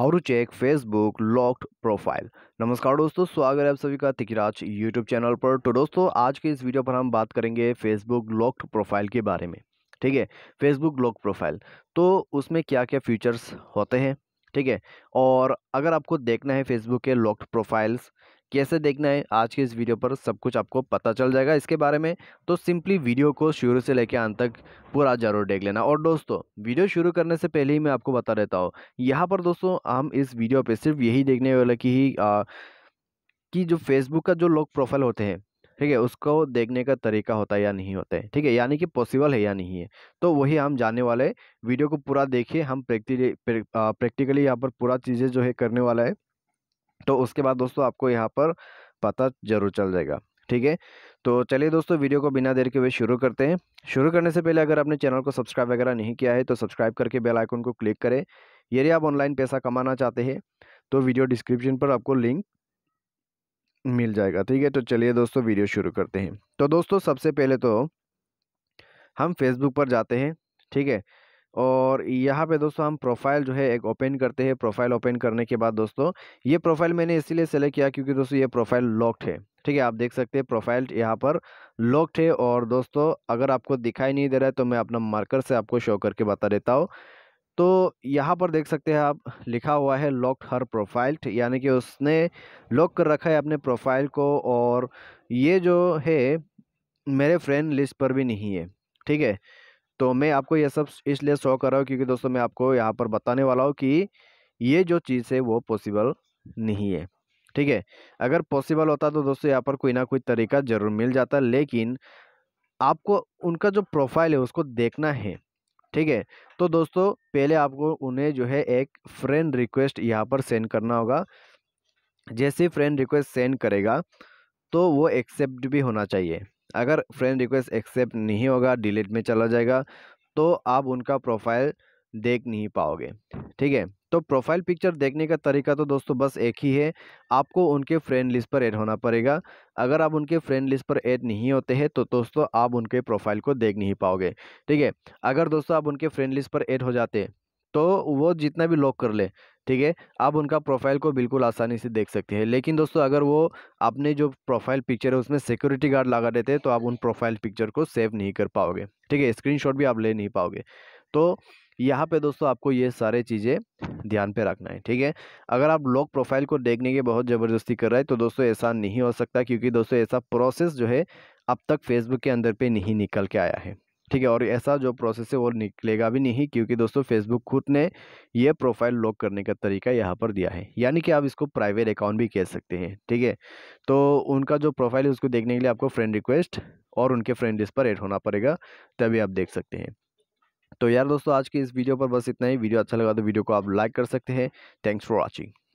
how to check Facebook locked profile नमस्कार दोस्तों स्वागत है आप सभी का तिकराज यूट्यूब चैनल पर तो दोस्तों आज के इस वीडियो पर हम बात करेंगे फेसबुक लॉक्ड प्रोफाइल के बारे में ठीक है फेसबुक लॉक प्रोफाइल तो उसमें क्या क्या फीचर्स होते हैं ठीक है और अगर आपको देखना है फेसबुक के लॉक्ड प्रोफाइल्स कैसे देखना है आज के इस वीडियो पर सब कुछ आपको पता चल जाएगा इसके बारे में तो सिंपली वीडियो को शुरू से लेकर अंत तक पूरा ज़रूर देख लेना और दोस्तों वीडियो शुरू करने से पहले ही मैं आपको बता देता हूँ यहाँ पर दोस्तों हम इस वीडियो पर सिर्फ यही देखने वाले कि ही आ, कि जो फेसबुक का जो लोग प्रोफाइल होते हैं ठीक है उसको देखने का तरीका होता है या नहीं होता है ठीक है यानी कि पॉसिबल है या नहीं है तो वही हम जाने वाले वीडियो को पूरा देखिए हम प्रैक्टिकली प्रैक्टिकली यहाँ पर पूरा चीज़ें जो है करने वाला है तो उसके बाद दोस्तों आपको यहाँ पर पता जरूर चल जाएगा ठीक है तो चलिए दोस्तों वीडियो को बिना देर के हुए शुरू करते हैं शुरू करने से पहले अगर आपने चैनल को सब्सक्राइब वगैरह नहीं किया है तो सब्सक्राइब करके बेल आइकन को क्लिक करें यदि आप ऑनलाइन पैसा कमाना चाहते हैं तो वीडियो डिस्क्रिप्शन पर आपको लिंक मिल जाएगा ठीक है तो चलिए दोस्तों वीडियो शुरू करते हैं तो दोस्तों सबसे पहले तो हम फेसबुक पर जाते हैं ठीक है और यहाँ पे दोस्तों हम प्रोफाइल जो है एक ओपन करते हैं प्रोफाइल ओपन करने के बाद दोस्तों ये प्रोफाइल मैंने इसीलिए सेलेक्ट किया क्योंकि दोस्तों ये प्रोफाइल लॉक्ड है ठीक है आप देख सकते हैं प्रोफाइल यहाँ पर लॉक्ड है और दोस्तों अगर आपको दिखाई नहीं दे रहा है तो मैं अपना मार्कर से आपको शो करके बता देता हूँ तो यहाँ पर देख सकते हैं आप लिखा हुआ है लॉक हर प्रोफाइल यानी कि उसने लॉक कर रखा है अपने प्रोफाइल को और ये जो है मेरे फ्रेंड लिस्ट पर भी नहीं है ठीक है तो मैं आपको ये सब इसलिए शो कर रहा हूँ क्योंकि दोस्तों मैं आपको यहाँ पर बताने वाला हूँ कि ये जो चीज़ है वो पॉसिबल नहीं है ठीक है अगर पॉसिबल होता तो दोस्तों यहाँ पर कोई ना कोई तरीका ज़रूर मिल जाता लेकिन आपको उनका जो प्रोफाइल है उसको देखना है ठीक है तो दोस्तों पहले आपको उन्हें जो है एक फ्रेंड रिक्वेस्ट यहाँ पर सेंड करना होगा जैसे फ्रेंड रिक्वेस्ट सेंड करेगा तो वो एक्सेप्ट भी होना चाहिए अगर फ्रेंड रिक्वेस्ट एक्सेप्ट नहीं होगा डिलीट में चला जाएगा तो आप उनका प्रोफाइल देख नहीं पाओगे ठीक है तो प्रोफाइल पिक्चर देखने का तरीका तो दोस्तों बस एक ही है आपको उनके फ्रेंड लिस्ट पर ऐड होना पड़ेगा अगर आप उनके फ्रेंड लिस्ट पर ऐड नहीं होते हैं तो दोस्तों आप उनके प्रोफाइल को देख नहीं पाओगे ठीक है अगर दोस्तों आप उनके फ्रेंड लिस्ट पर ऐड हो जाते तो वो जितना भी लॉक कर ले ठीक है आप उनका प्रोफाइल को बिल्कुल आसानी से देख सकते हैं लेकिन दोस्तों अगर वो अपने जो प्रोफाइल पिक्चर है उसमें सिक्योरिटी गार्ड लगा देते हैं तो आप उन प्रोफाइल पिक्चर को सेव नहीं कर पाओगे ठीक है स्क्रीनशॉट भी आप ले नहीं पाओगे तो यहाँ पे दोस्तों आपको ये सारे चीज़ें ध्यान पे रखना है ठीक है अगर आप लोग प्रोफाइल को देखने के बहुत ज़बरदस्ती कर रहे हैं तो दोस्तों ऐसा नहीं हो सकता क्योंकि दोस्तों ऐसा प्रोसेस जो है अब तक फेसबुक के अंदर पे नहीं निकल के आया है ठीक है और ऐसा जो प्रोसेस है वो निकलेगा भी नहीं क्योंकि दोस्तों फेसबुक खुद ने ये प्रोफाइल लॉक करने का तरीका यहाँ पर दिया है यानी कि आप इसको प्राइवेट अकाउंट भी कह सकते हैं ठीक है तो उनका जो प्रोफाइल है उसको देखने के लिए आपको फ्रेंड रिक्वेस्ट और उनके फ्रेंड लिस्ट पर एड होना पड़ेगा तभी आप देख सकते हैं तो यार दोस्तों आज की इस वीडियो पर बस इतना ही वीडियो अच्छा लगा तो वीडियो को आप लाइक कर सकते हैं थैंक्स फॉर वॉचिंग